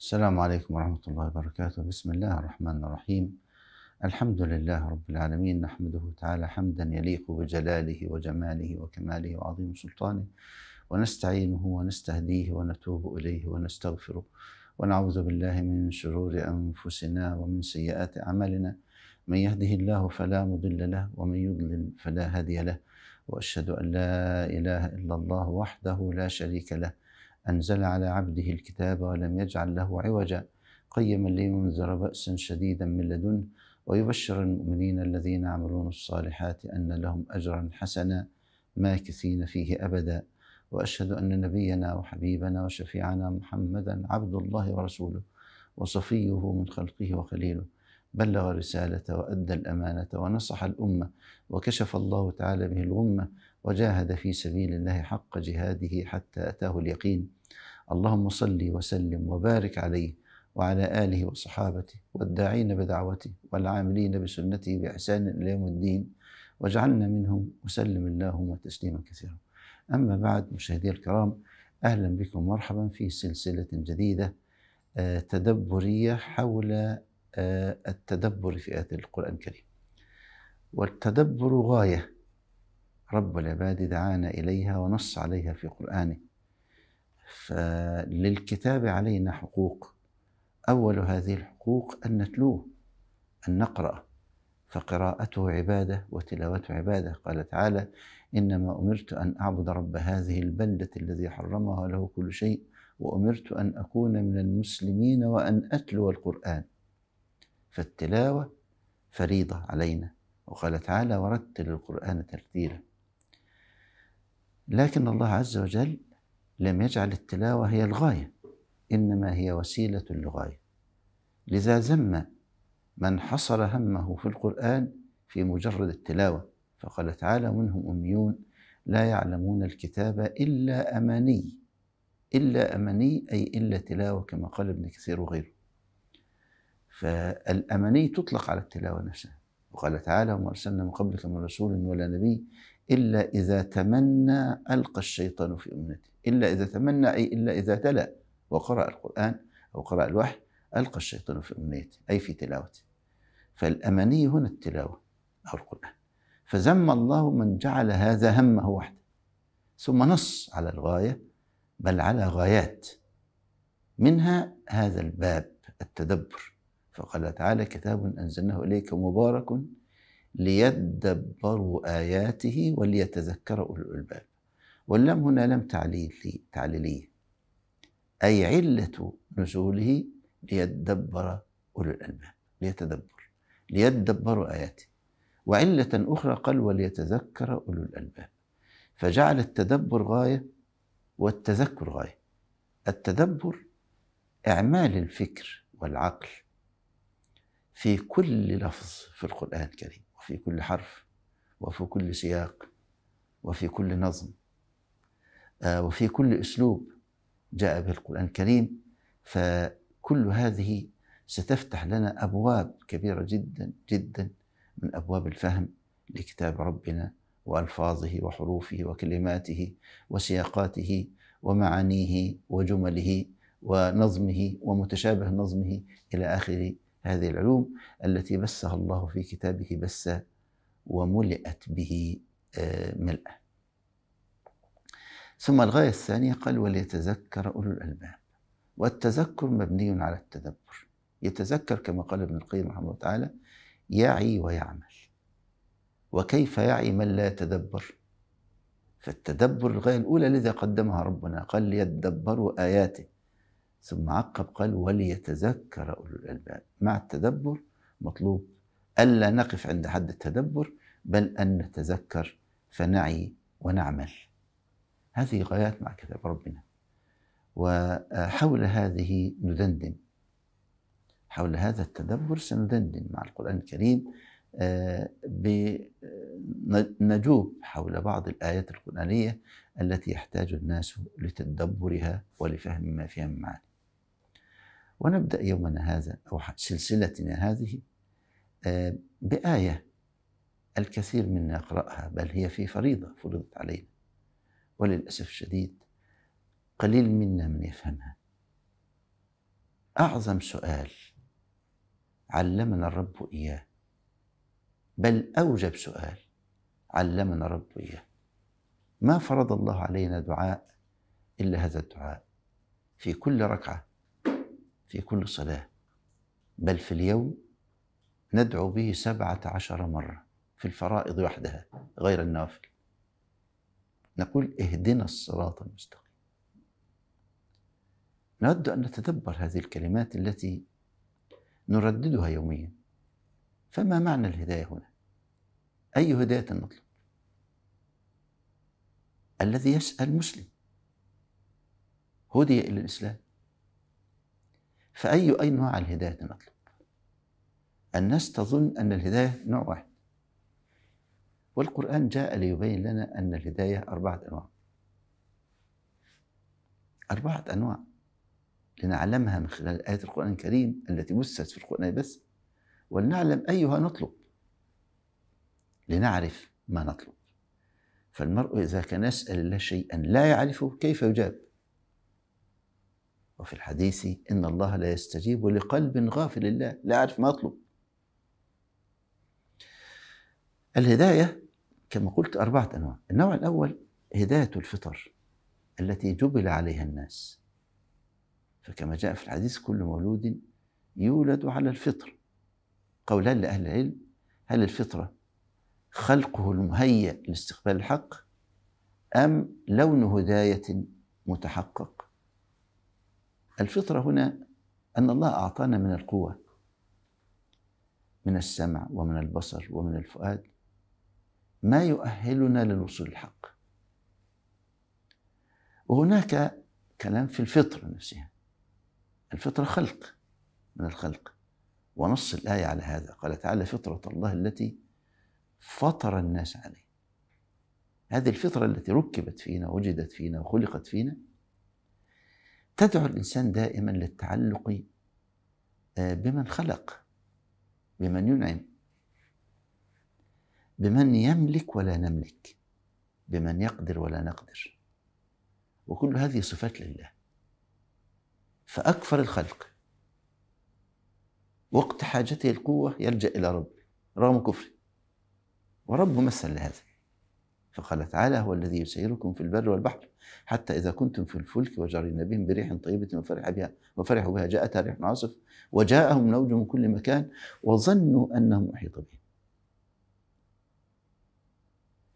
السلام عليكم ورحمة الله وبركاته بسم الله الرحمن الرحيم الحمد لله رب العالمين نحمده تعالى حمدا يليق بجلاله وجماله وكماله وعظيم سلطانه ونستعينه ونستهديه ونتوب إليه ونستغفره ونعوذ بالله من شرور أنفسنا ومن سيئات أعمالنا من يهده الله فلا مضل له ومن يضلل فلا هادي له واشهد ان لا اله الا الله وحده لا شريك له أنزل على عبده الكتاب ولم يجعل له عوجا قيما لينذر بأسا شديدا من لدنه ويبشر المؤمنين الذين يعملون الصالحات أن لهم أجرا حسنا ماكثين فيه أبدا وأشهد أن نبينا وحبيبنا وشفيعنا محمدا عبد الله ورسوله وصفيه من خلقه وخليله بلغ الرسالة وأدى الأمانة ونصح الأمة وكشف الله تعالى به الغمة وجاهد في سبيل الله حق جهاده حتى أتاه اليقين اللهم صل وسلم وبارك عليه وعلى آله وصحابته والداعين بدعوته والعاملين بسنته بإحسان إلى يوم الدين واجعلنا منهم وسلم اللهم تسليما كثيرا أما بعد مشاهدي الكرام أهلا بكم مرحبا في سلسلة جديدة آه، تدبرية حول آه، التدبر في آيات القرآن الكريم والتدبر غاية رب العباد دعانا إليها ونص عليها في قرآنه فللكتاب علينا حقوق أول هذه الحقوق أن نتلوه أن نقرأ فقراءته عبادة وتلاوته عبادة قال تعالى إنما أمرت أن أعبد رب هذه البلدة الذي حرمها له كل شيء وأمرت أن أكون من المسلمين وأن أتلو القرآن فالتلاوة فريضة علينا وقال تعالى ورتل القرآن ترتيلا لكن الله عز وجل لم يجعل التلاوة هي الغاية إنما هي وسيلة للغاية لذا ذم من حصر همه في القرآن في مجرد التلاوة فقال تعالى منهم أميون لا يعلمون الكتاب إلا أماني إلا أماني أي إلا تلاوة كما قال ابن كثير وغيره فالأماني تطلق على التلاوة نفسها وقال تعالى وما أرسلنا من قبلك من رسول ولا نبي إلا إذا تمنى ألقى الشيطان في أمنته إلا إذا تمنى أي إلا إذا تلا وقرأ القرآن أو قرأ الوحي ألقى الشيطان في أمنيته أي في تلاوته فالأماني هنا التلاوة أو القرآن فذم الله من جعل هذا همه وحده ثم نص على الغاية بل على غايات منها هذا الباب التدبر فقال تعالى كتاب أنزلناه إليك مبارك ليدبروا آياته وليتذكر أولو الألباب واللام هنا لم تعليلي تعليلية أي علة نزوله ليدبر أولو الألباب ليتدبر ليدبروا آياته وعلة أخرى قال وليتذكر أولو الألباب فجعل التدبر غاية والتذكر غاية التدبر إعمال الفكر والعقل في كل لفظ في القرآن الكريم وفي كل حرف وفي كل سياق وفي كل نظم آه، وفي كل أسلوب جاء به القرآن الكريم فكل هذه ستفتح لنا أبواب كبيرة جدا جدا من أبواب الفهم لكتاب ربنا وألفاظه وحروفه وكلماته وسياقاته ومعانيه وجمله ونظمه ومتشابه نظمه إلى آخر هذه العلوم التي بسها الله في كتابه بسا وملئت به آه، ملء ثم الغاية الثانية قال وليتذكر أولو الألباب والتذكر مبني على التدبر يتذكر كما قال ابن القيم رحمه الله تعالى يعي ويعمل وكيف يعي من لا يتدبر فالتدبر الغاية الأولى الذي قدمها ربنا قال ليدبروا آياته ثم عقب قال وليتذكر أولو الألباب مع التدبر مطلوب ألا نقف عند حد التدبر بل أن نتذكر فنعي ونعمل هذه غايات مع كتاب ربنا وحول هذه ندندن حول هذا التدبر سندندن مع القرآن الكريم آه، آه، نجوب حول بعض الآيات القرآنية التي يحتاج الناس لتدبرها ولفهم ما فيها من معاني ونبدأ يومنا هذا أو سلسلتنا هذه آه، بآية الكثير منا يقرأها بل هي في فريضة فرضت علينا وللأسف الشديد قليل منا من يفهمها أعظم سؤال علمنا الرب إياه بل أوجب سؤال علمنا الرب إياه ما فرض الله علينا دعاء إلا هذا الدعاء في كل ركعة في كل صلاة بل في اليوم ندعو به سبعة عشر مرة في الفرائض وحدها غير النوافل نقول اهدنا الصراط المستقيم نود أن نتدبر هذه الكلمات التي نرددها يوميا فما معنى الهداية هنا أي هداية نطلب الذي يسأل مسلم هدي إلى الإسلام فأي أي نوع الهداية نطلب الناس تظن أن الهداية نوع واحد والقرآن جاء ليبين لنا أن الهداية أربعة أنواع أربعة أنواع لنعلمها من خلال آية القرآن الكريم التي بثت في القرآن بس ولنعلم أيها نطلب لنعرف ما نطلب فالمرء إذا كان يسأل الله شيئا لا يعرفه كيف يجاب وفي الحديث إن الله لا يستجيب لقلب غافل الله لا يعرف ما يطلب الهداية كما قلت أربعة أنواع النوع الأول هداية الفطر التي جبل عليها الناس فكما جاء في الحديث كل مولود يولد على الفطر قولان لأهل العلم هل الفطرة خلقه المهيأ لاستقبال الحق أم لون هداية متحقق الفطرة هنا أن الله أعطانا من القوة من السمع ومن البصر ومن الفؤاد ما يؤهلنا للوصول الحق وهناك كلام في الفطرة نفسها الفطرة خلق من الخلق ونص الآية على هذا قال تعالى فطرة الله التي فطر الناس عليه هذه الفطرة التي ركبت فينا وجدت فينا وخلقت فينا تدعو الانسان دائما للتعلق آه، بمن خلق بمن ينعم بمن يملك ولا نملك بمن يقدر ولا نقدر وكل هذه صفات لله فأكفر الخلق وقت حاجته القوة يلجأ إلى ربه رغم كفره وربه مثل لهذا فقال تعالى هو الذي يسيركم في البر والبحر حتى إذا كنتم في الفلك وجرينا بهم بريح طيبة وفرح بها وفرحوا بها جاءتها ريح عاصف وجاءهم نوج من كل مكان وظنوا أنهم أحيط بهم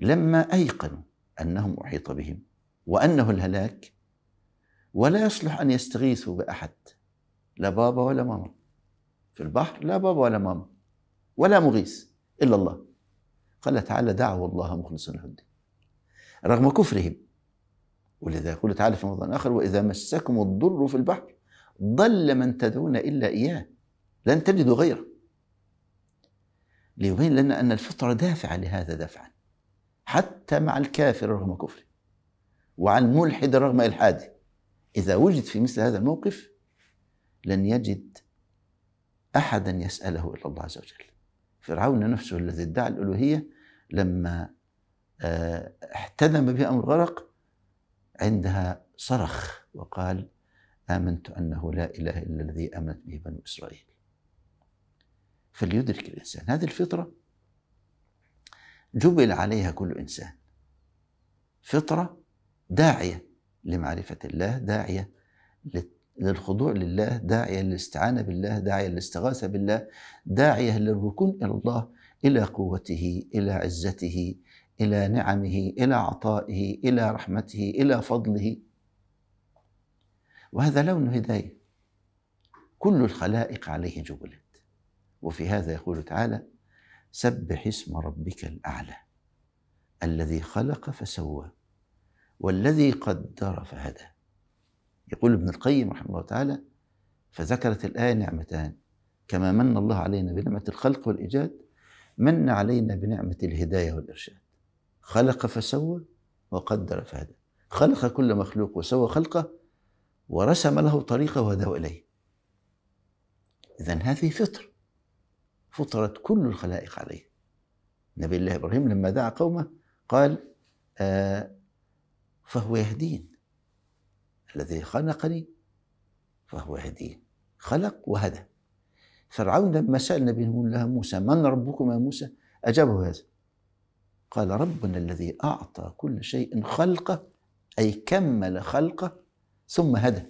لما أيقنوا أنهم أحيط بهم وأنه الهلاك ولا يصلح أن يستغيثوا بأحد لا بابا ولا ماما في البحر لا بابا ولا ماما ولا مغيث إلا الله قال تعالى دعوا الله مخلصا له الدين رغم كفرهم ولذا يقول تعالى في موضع آخر وإذا مسكم الضر في البحر ضل من تدعون إلا إياه لن تجدوا غيره ليبين لنا أن الفطرة دافعة لهذا دفعا حتى مع الكافر رغم كفره وعن الملحد رغم إلحاده إذا وجد في مثل هذا الموقف لن يجد أحدا يسأله إلا الله عز وجل فرعون نفسه الذي ادعى الألوهية لما آه، احتدم به أمر عندها صرخ وقال آمنت أنه لا إله إلا الذي آمنت به بنو إسرائيل فليدرك الإنسان هذه الفطرة جبل عليها كل إنسان فطرة داعية لمعرفة الله داعية للخضوع لله داعية للاستعانة بالله داعية للاستغاثة بالله داعية للركون إلى الله إلى قوته إلى عزته الى نعمه الى عطائه الى رحمته الى فضله وهذا لون هدايه كل الخلائق عليه جبلت وفي هذا يقول تعالى سبح اسم ربك الاعلى الذي خلق فسوى والذي قدر فهدى يقول ابن القيم رحمه الله تعالى فذكرت الآية نعمتان كما من الله علينا بنعمة الخلق والإيجاد من علينا بنعمة الهداية والإرشاد خلق فسوى وقدر فهدى خلق كل مخلوق وسوى خلقه ورسم له طريقه وهداه اليه اذا هذه فطر فطرت كل الخلائق عليه نبي الله ابراهيم لما دعا قومه قال آه فهو يهدين الذي خلقني فهو يهدين خلق وهدى فرعون لما سأل نبيه الله موسى من ربكما يا موسى أجابه هذا قال ربنا الذي أعطى كل شيء خلقه أي كمل خلقه ثم هدى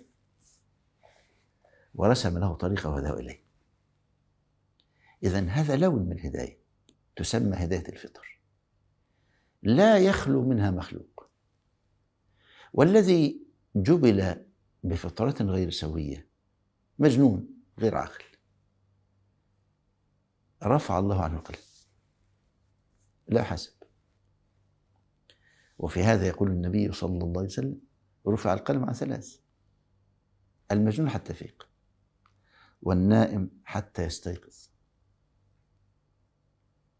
ورسم له طريقه وهدى إليه إذا هذا لون من الهداية تسمى هداية الفطر لا يخلو منها مخلوق والذي جبل بفطرة غير سوية مجنون غير عاقل رفع الله عنه القلم لا حسن وفي هذا يقول النبي صلى الله عليه وسلم رفع القلم عن ثلاث المجنون حتى يفيق والنائم حتى يستيقظ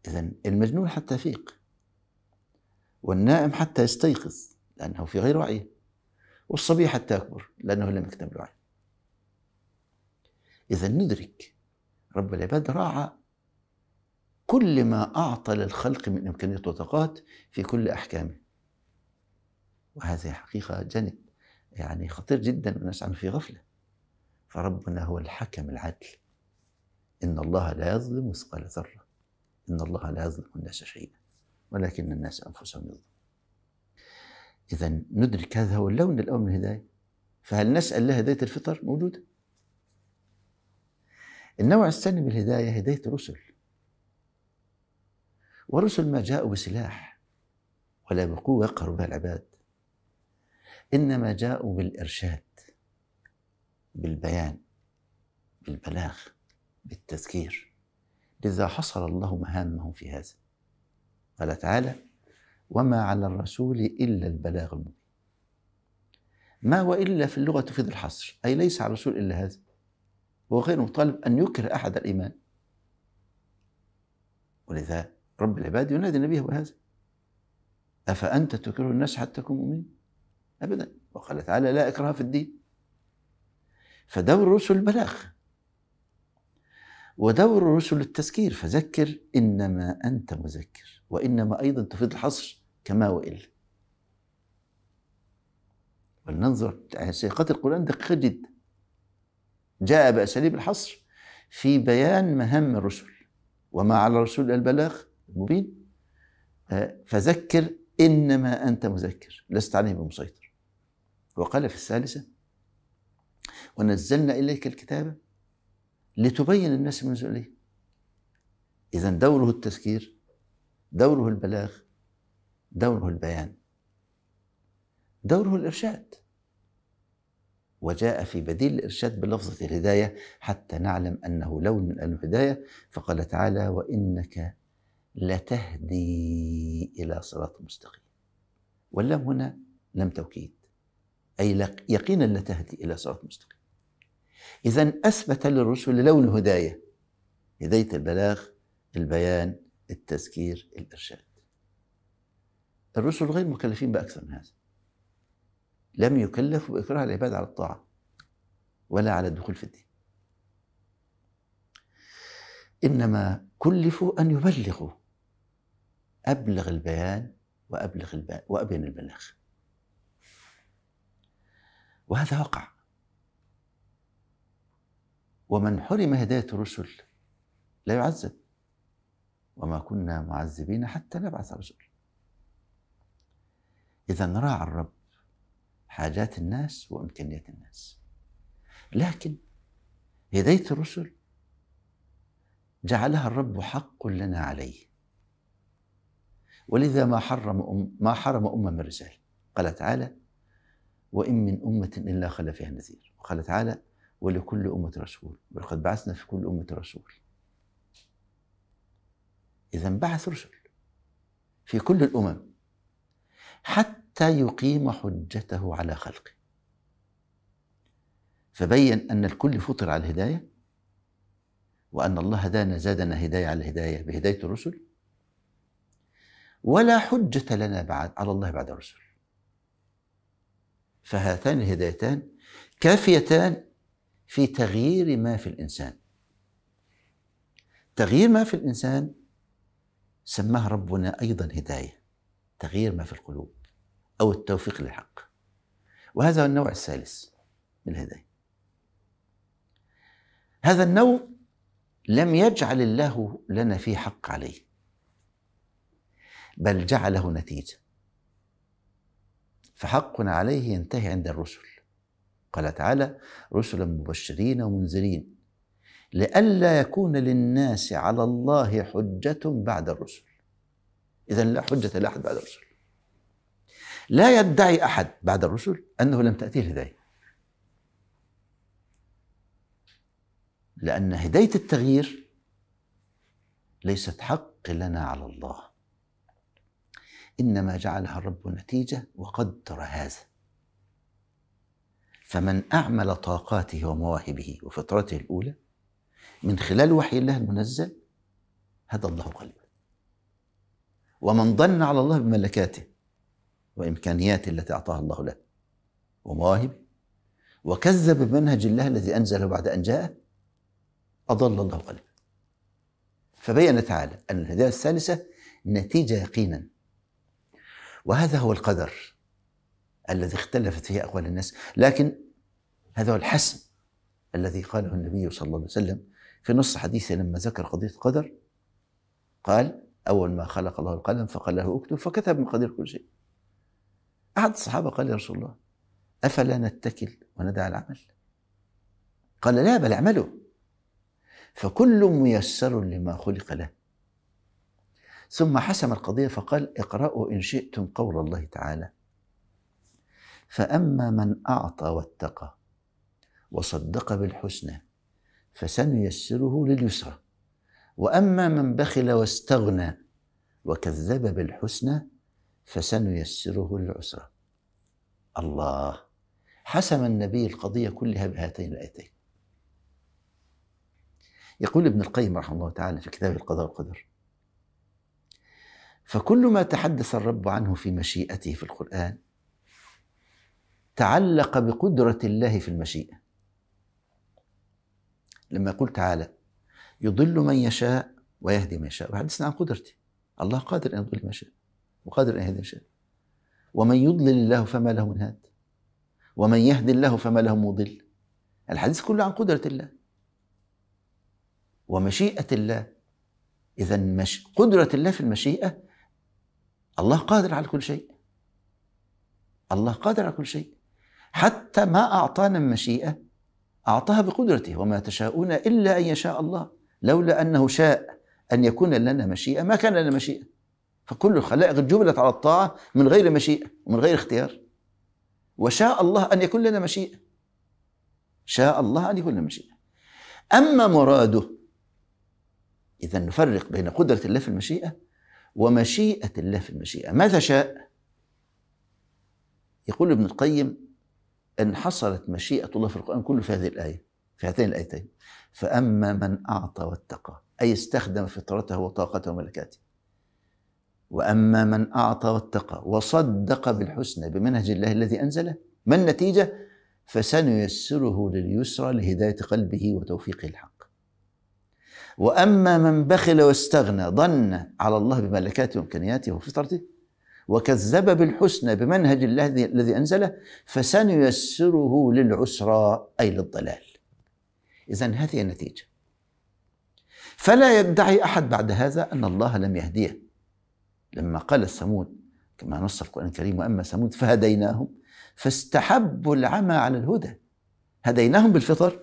إذا المجنون حتى يفيق والنائم حتى يستيقظ لأنه في غير وعيه والصبي حتى يكبر لأنه لم يكتب وعيه إذا ندرك رب العباد راعى كل ما أعطى للخلق من إمكانيات وطاقات في كل أحكامه وهذه حقيقة جانب يعني خطير جدا الناس عنه في غفلة فربنا هو الحكم العدل إن الله لا يظلم مثقال ذرة إن الله لا يظلم الناس شيئا ولكن الناس أنفسهم يظلمون إذا ندرك هذا هو اللون الأول من الهداية فهل نسأل الله هداية الفطر موجودة النوع الثاني من الهداية هداية الرسل ورسل ما جاءوا بسلاح ولا بقوة يقهر بها العباد انما جاءوا بالارشاد بالبيان بالبلاغ بالتذكير لذا حصر الله مهامه في هذا قال تعالى وما على الرسول الا البلاغ المبين ما والا في اللغه تفيد الحصر اي ليس على الرسول الا هذا هو غير مطالب ان يكره احد الايمان ولذا رب العباد ينادي النبي بهذا أفأنت تكره الناس حتى تكون مؤمنين أبدا وقال تعالى لا إكراه في الدين فدور الرسل البلاغ ودور الرسل التذكير فذكر إنما أنت مذكر وإنما أيضا تفيد الحصر كما وإلا ولننظر سياقات القرآن دقيقة جدا جاء بأساليب الحصر في بيان مهام الرسل وما على الرسول البلاغ المبين آه، فذكر إنما أنت مذكر لست عليه بمسيطر وقال في الثالثة ونزلنا إليك الكتاب لتبين الناس من إليه إذا دوره التذكير دوره البلاغ دوره البيان دوره الإرشاد وجاء في بديل الإرشاد بلفظة الهداية حتى نعلم أنه لون من الهداية فقال تعالى وإنك لتهدي إلى صراط مستقيم واللام هنا لم توكيد أي يقينا لا تهدي إلى صراط مستقيم إذا أثبت للرسل لون الهداية هداية البلاغ البيان التذكير الإرشاد الرسل غير مكلفين بأكثر من هذا لم يكلفوا بإكراه العباد على الطاعة ولا على الدخول في الدين إنما كلفوا أن يبلغوا أبلغ البيان وأبلغ الب... وأبين البلاغ وهذا وقع ومن حرم هداية الرسل لا يعذب وما كنا معذبين حتى نبعث رسل إذا راعى الرب حاجات الناس وإمكانيات الناس لكن هداية الرسل جعلها الرب حق لنا عليه ولذا ما حرم أم ما حرم أمة من الرسالة قال تعالى وإن من أمة إلا خلا فيها نذير وقال تعالى ولكل أمة رسول ولقد بعثنا في كل أمة رسول إذا بعث رسل في كل الأمم حتى يقيم حجته على خلقه فبين أن الكل فطر على الهداية وأن الله هدانا زادنا هداية على هداية بهداية الرسل ولا حجة لنا بعد على الله بعد الرسل فهاتان الهدايتان كافيتان في تغيير ما في الانسان تغيير ما في الانسان سماه ربنا ايضا هدايه تغيير ما في القلوب او التوفيق للحق وهذا هو النوع الثالث من الهدايه هذا النوع لم يجعل الله لنا فيه حق عليه بل جعله نتيجه فحق عليه ينتهي عند الرسل قال تعالى رسلا مبشرين ومنذرين لئلا يكون للناس على الله حجة بعد الرسل إذا لا حجة لأحد بعد الرسل لا يدعي أحد بعد الرسل أنه لم تأتيه الهداية لأن هداية التغيير ليست حق لنا على الله إنما جعلها الرب نتيجة وقدر هذا فمن أعمل طاقاته ومواهبه وفطرته الأولى من خلال وحي الله المنزل هدى الله قلبه ومن ضن على الله بملكاته وإمكانياته التي أعطاها الله له ومواهبه وكذب بمنهج الله الذي أنزله بعد أن جاءه أضل الله قلبه فبين تعالى أن الهداية الثالثة نتيجة يقينا وهذا هو القدر الذي اختلفت فيه أقوال الناس لكن هذا هو الحسم الذي قاله النبي صلى الله عليه وسلم في نص حديثه لما ذكر قضية القدر قال أول ما خلق الله القلم فقال له اكتب فكتب من قدير كل شيء أحد الصحابة قال يا رسول الله أفلا نتكل وندع العمل قال لا بل اعملوا فكل ميسر لما خلق له ثم حسم القضية فقال اقرأوا إن شئتم قول الله تعالى فأما من أعطى واتقى وصدق بالحسنى فسنيسره لليسرى وأما من بخل واستغنى وكذب بالحسنى فسنيسره للعسرى الله حسم النبي القضية كلها بهاتين الآيتين يقول ابن القيم رحمه الله تعالى في كتاب القضاء والقدر فكل ما تحدث الرب عنه في مشيئته في القرآن تعلق بقدرة الله في المشيئة لما يقول تعالى يضل من يشاء ويهدي من يشاء وحدثنا عن قدرتي الله قادر أن يضل من يشاء وقادر أن يهدي من يشاء ومن يضلل الله فما له من هاد ومن يهدي الله فما له مضل الحديث كله عن قدرة الله ومشيئة الله إذا مش قدرة الله في المشيئة الله قادر على كل شيء الله قادر على كل شيء حتى ما أعطانا المشيئة أعطاها بقدرته وما تشاءون إلا أن يشاء الله لولا أنه شاء أن يكون لنا مشيئة ما كان لنا مشيئة فكل الخلائق جبلت على الطاعة من غير مشيئة ومن غير اختيار وشاء الله أن يكون لنا مشيئة شاء الله أن يكون لنا مشيئة أما مراده إذا نفرق بين قدرة الله في المشيئة ومشيئة الله في المشيئة ماذا شاء يقول ابن القيم أن حصلت مشيئة الله في القرآن كله في هذه الآية في هاتين الآيتين فأما من أعطى واتقى أي استخدم فطرته وطاقته وملكاته وأما من أعطى واتقى وصدق بالحسنى بمنهج الله الذي أنزله ما النتيجة؟ فسنيسره لليسرى لهداية قلبه وتوفيقه الحق وأما من بخل واستغنى ظن على الله بملكاته وإمكانياته وفطرته وكذب بالحسنى بمنهج الله الذي أنزله فسنيسره للعسرى أي للضلال إذا هذه النتيجة فلا يدعي أحد بعد هذا أن الله لم يهديه لما قال ثمود كما نص القرآن الكريم وأما ثمود فهديناهم فاستحبوا العمى على الهدى هديناهم بالفطر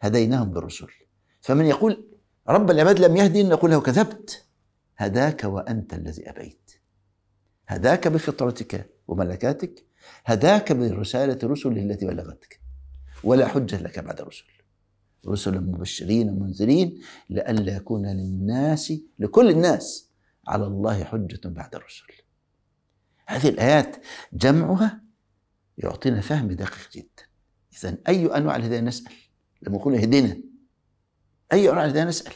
هديناهم بالرسل فمن يقول رب العباد لم يهدي أن له كذبت هداك وأنت الذي أبيت هداك بفطرتك وملكاتك هداك برسالة رسل التي بلغتك ولا حجة لك بعد رسل رسلا مبشرين ومنذرين لئلا يكون للناس لكل الناس على الله حجة بعد الرسل هذه الآيات جمعها يعطينا فهم دقيق جدا إذا أي أنواع الهداية نسأل لما يقول هدينا أي أنواع الهداية نسأل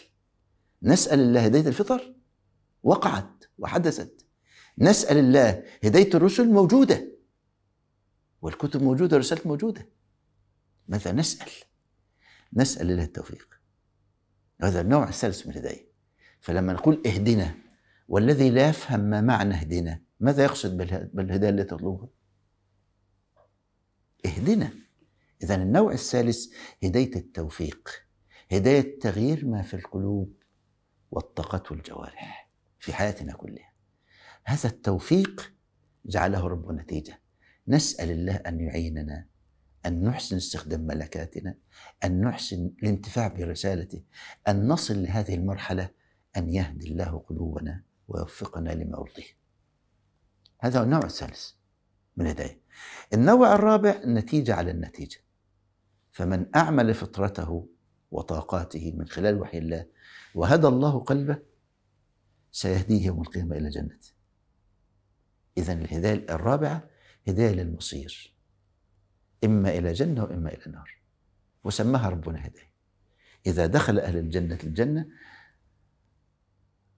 نسأل الله هداية الفطر وقعت وحدثت نسأل الله هداية الرسل موجودة والكتب موجودة والرسالات موجودة ماذا نسأل نسأل الله التوفيق هذا النوع الثالث من الهداية فلما نقول اهدنا والذي لا يفهم ما معنى اهدنا ماذا يقصد بالهداية التي تطلبها اهدنا إذا النوع الثالث هداية التوفيق هداية تغيير ما في القلوب واتقته الجوارح في حياتنا كلها هذا التوفيق جعله ربنا نتيجة نسأل الله أن يعيننا أن نحسن استخدام ملكاتنا أن نحسن الانتفاع برسالته أن نصل لهذه المرحلة أن يهدي الله قلوبنا ويوفقنا لما يرضيه هذا هو النوع الثالث من الهداية النوع الرابع النتيجة على النتيجة فمن أعمل فطرته وطاقاته من خلال وحي الله وهدى الله قلبه سيهديه يوم القيامة إلى جنته إذا الهداية الرابعة هداية للمصير إما إلى جنة وإما إلى نار وسماها ربنا هداية إذا دخل أهل الجنة الجنة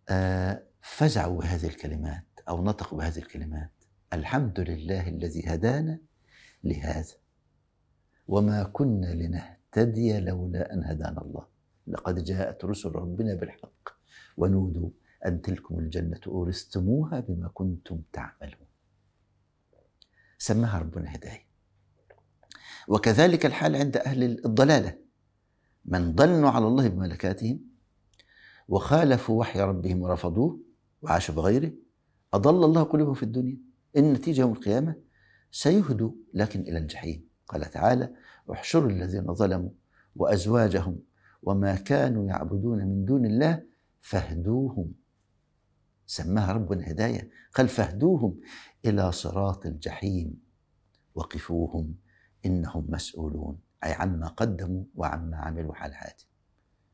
آه، فزعوا بهذه الكلمات أو نطقوا بهذه الكلمات الحمد لله الذي هدانا لهذا وما كنا لنهتدي نهتدي لولا أن هدانا الله لقد جاءت رسل ربنا بالحق ونودوا أن تلكم الجنة أورثتموها بما كنتم تعملون سماها ربنا هداية وكذلك الحال عند أهل الضلالة من ضلوا على الله بملكاتهم وخالفوا وحي ربهم ورفضوه وعاشوا بغيره أضل الله قلوبهم في الدنيا النتيجة يوم القيامة سيهدوا لكن إلى الجحيم قال تعالى احشروا الذين ظلموا وأزواجهم وما كانوا يعبدون من دون الله فاهدوهم سماها رب هداية قال فاهدوهم إلى صراط الجحيم وقفوهم إنهم مسؤولون أي عما قدموا وعما عملوا هذه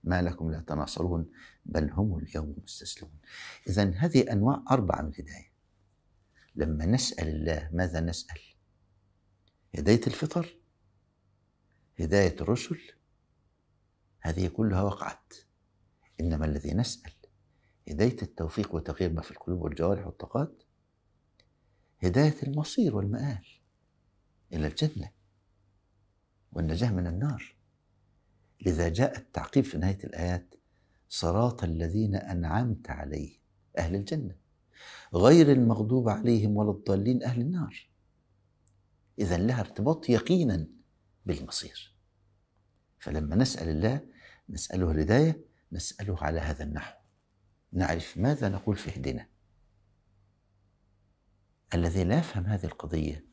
ما لكم لا تناصرون بل هم اليوم مستسلمون إذا هذه أنواع أربعة من الهداية لما نسأل الله ماذا نسأل هداية الفطر هداية الرسل هذه كلها وقعت إنما الذي نسأل هداية التوفيق وتغيير ما في القلوب والجوارح والطاقات هداية المصير والمآل إلى الجنة والنجاة من النار لذا جاء التعقيب في نهاية الآيات صراط الذين أنعمت عليهم أهل الجنة غير المغضوب عليهم ولا الضالين أهل النار إذا لها ارتباط يقينا بالمصير فلما نسأل الله نسأله الهداية نسأله على هذا النحو نعرف ماذا نقول في هدنا الذي لا يفهم هذه القضية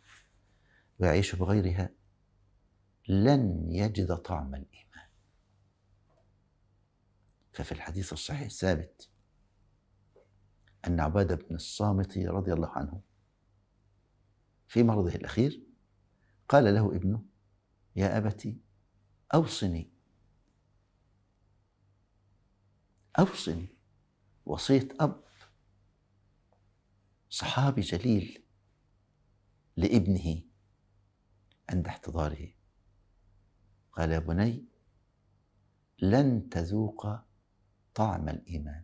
ويعيش بغيرها لن يجد طعم الإيمان ففي الحديث الصحيح الثابت أن عبادة بن الصامت رضي الله عنه في مرضه الأخير قال له ابنه يا أبتي أوصني أوصني وصية أب صحابي جليل لابنه عند احتضاره قال يا بني لن تذوق طعم الإيمان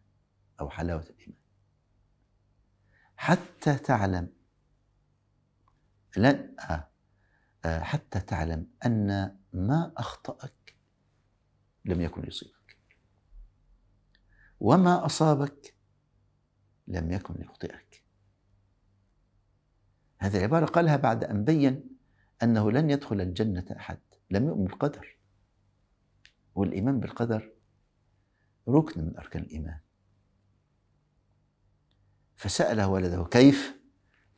أو حلاوة الإيمان حتى تعلم لن آه آه، حتى تعلم أن ما أخطأك لم يكن يصيبك وما أصابك لم يكن يخطئك هذه العبارة قالها بعد أن بين أنه لن يدخل الجنة أحد لم يؤمن بالقدر والإيمان بالقدر ركن من أركان الإيمان فسأله ولده كيف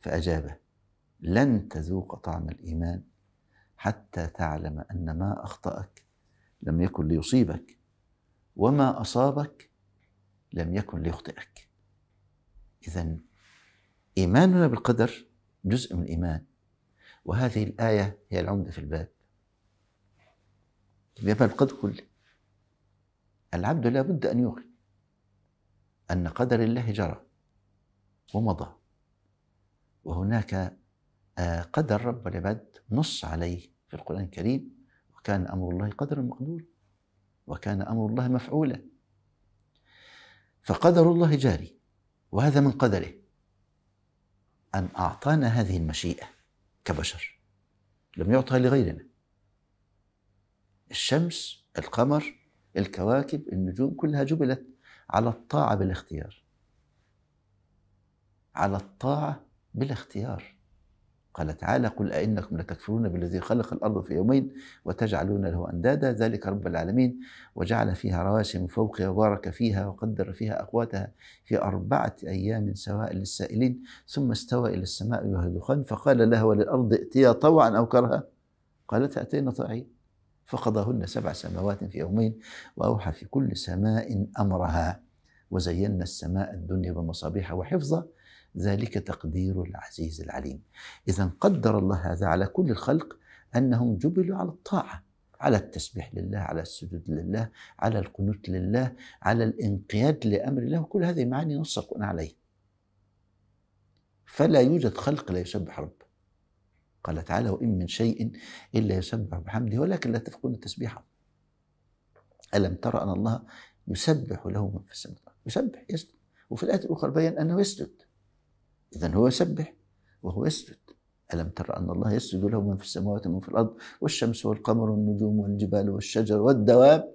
فأجابه لن تذوق طعم الإيمان حتى تعلم ان ما اخطاك لم يكن ليصيبك وما اصابك لم يكن ليخطئك اذا ايماننا بالقدر جزء من الايمان وهذه الايه هي العمده في الباب يبقى القدر كله العبد لا بد أن يوقن أن قدر الله جرى ومضى وهناك آه، قدر رب العباد نص عليه في القرآن الكريم وكان أمر الله قدرا مقدور وكان أمر الله مفعولا فقدر الله جاري وهذا من قدره أن أعطانا هذه المشيئة كبشر لم يعطها لغيرنا الشمس القمر الكواكب النجوم كلها جبلت على الطاعة بالاختيار على الطاعة بالاختيار قال تعالى قل أئنكم لتكفرون بالذي خلق الأرض في يومين وتجعلون له أندادا ذلك رب العالمين وجعل فيها رواسي من فوقها وبارك فيها وقدر فيها أقواتها في أربعة أيام سواء للسائلين ثم استوى إلى السماء وهي دخان فقال لها وللأرض ائتيا طوعا أو كرها قالت أتينا طائعين فقضاهن سبع سماوات في يومين وأوحى في كل سماء أمرها وزينا السماء الدنيا بمصابيح وحفظة ذلك تقدير العزيز العليم إذا قدر الله هذا على كل الخلق أنهم جبلوا على الطاعة على التسبيح لله على السجود لله على القنوت لله على الانقياد لأمر الله كل هذه معاني نص القرآن عليها فلا يوجد خلق لا يسبح ربه قال تعالى وإن من شيء إلا يسبح بحمده ولكن لا تفقون تسبيحه ألم ترى أن الله يسبح له من في السماء يسبح يسجد وفي الآية الأخرى بين أنه يسجد إذا هو يسبح وهو يسجد ألم تر أن الله يسجد له من في السماوات ومن في الأرض والشمس والقمر والنجوم والجبال والشجر والدواب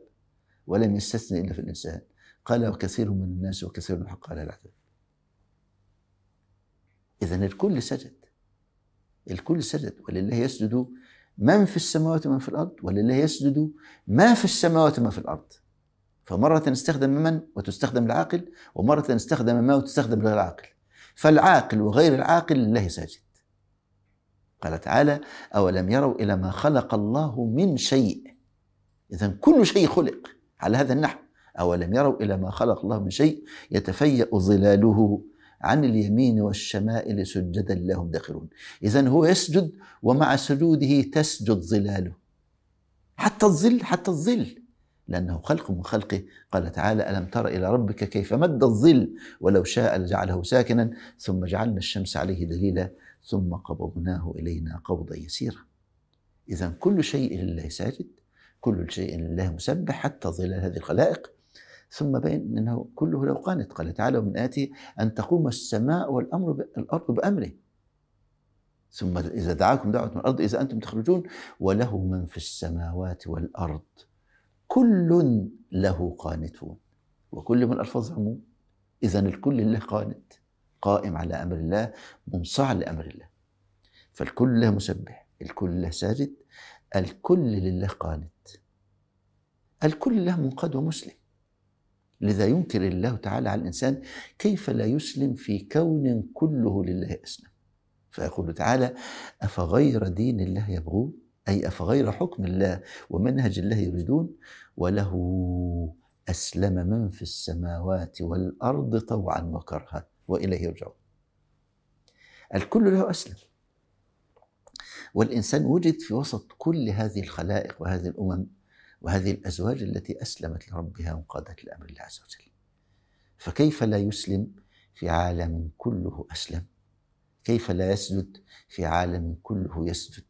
ولم يستثن إلا في الإنسان قال وكثير من الناس وكثير من حق على العذاب إذا الكل سجد الكل سجد ولله يسجد من في السماوات ومن في الأرض ولله يسجد ما في السماوات وما في الأرض فمرة استخدم من وتستخدم العاقل ومرة استخدم ما وتستخدم غير العاقل فالعاقل وغير العاقل لله ساجد قال تعالى أولم يروا إلى ما خلق الله من شيء إذا كل شيء خلق على هذا النحو أولم يروا إلى ما خلق الله من شيء يتفيأ ظلاله عن اليمين والشمائل سجدا لهم داخلون إذا هو يسجد ومع سجوده تسجد ظلاله حتى الظل حتى الظل لأنه خلق من خلقه قال تعالى ألم تر إلى ربك كيف مد الظل ولو شاء لجعله ساكنا ثم جعلنا الشمس عليه دليلا ثم قبضناه إلينا قبضا يسيرا إذا كل شيء لله ساجد كل شيء لله مسبح حتى ظلال هذه الخلائق ثم بين أنه كله لو قانت قال تعالى ومن آتي أن تقوم السماء والأمر الأرض بأمره ثم إذا دعاكم دعوة من الأرض إذا أنتم تخرجون وله من في السماوات والأرض كل له قانتون وكل من الفاظ عموم اذا الكل له قانت قائم على امر الله منصاع لامر الله فالكل له مسبح الكل له ساجد الكل لله قانت الكل له منقاد ومسلم لذا ينكر الله تعالى على الانسان كيف لا يسلم في كون كله لله اسلم فيقول تعالى افغير دين الله يبغون أي أفغير حكم الله ومنهج الله يريدون وله أسلم من في السماوات والأرض طوعا وكرها وإليه يرجعون الكل له أسلم والإنسان وجد في وسط كل هذه الخلائق وهذه الأمم وهذه الأزواج التي أسلمت لربها وانقادت لأمر الله عز وجل فكيف لا يسلم في عالم كله أسلم كيف لا يسجد في عالم كله يسجد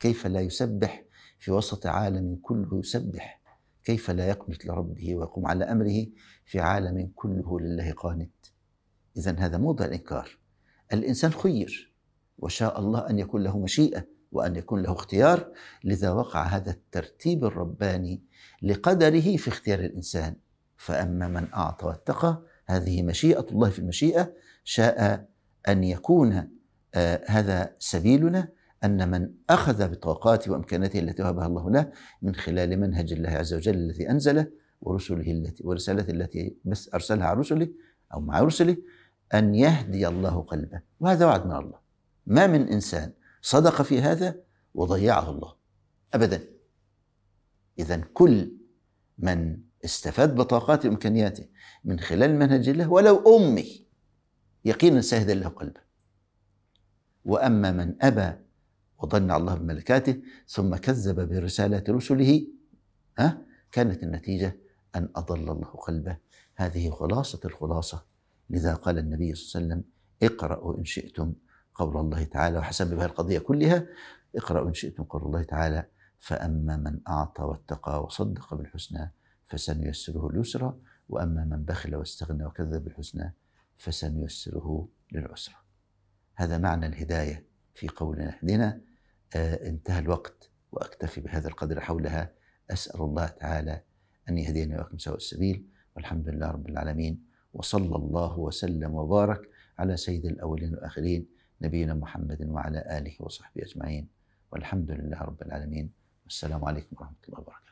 كيف لا يسبح في وسط عالم كله يسبح كيف لا يقنت لربه ويقوم على امره في عالم كله لله قانت اذا هذا موضع الانكار الانسان خير وشاء الله ان يكون له مشيئه وان يكون له اختيار لذا وقع هذا الترتيب الرباني لقدره في اختيار الانسان فاما من اعطى واتقى هذه مشيئه الله في المشيئه شاء ان يكون آه هذا سبيلنا أن من أخذ بطاقاته وإمكاناته التي وهبها الله له من خلال منهج الله عز وجل الذي أنزله ورسله التي ورسالته التي بس أرسلها على رسله أو مع رسله أن يهدي الله قلبه وهذا وعد من الله ما من إنسان صدق في هذا وضيعه الله أبدا إذا كل من استفاد بطاقاته وإمكانياته من خلال منهج الله ولو أمي يقينا سيهدى له قلبه وأما من أبى وظن الله بملكاته ثم كذب برسالة رسله ها كانت النتيجة أن أضل الله قلبه هذه خلاصة الخلاصة لذا قال النبي صلى الله عليه وسلم اقرأوا إن شئتم قول الله تعالى وحسب بها القضية كلها اقرأوا إن شئتم قول الله تعالى فأما من أعطى واتقى وصدق بالحسنى فسنيسره اليسرى وأما من بخل واستغنى وكذب بالحسنى فسنيسره للعسرى هذا معنى الهداية في قولنا اهدنا آه، انتهى الوقت واكتفي بهذا القدر حولها اسال الله تعالى ان يهدينا واياكم سواء السبيل والحمد لله رب العالمين وصلى الله وسلم وبارك على سيد الاولين والاخرين نبينا محمد وعلى اله وصحبه اجمعين والحمد لله رب العالمين والسلام عليكم ورحمه الله وبركاته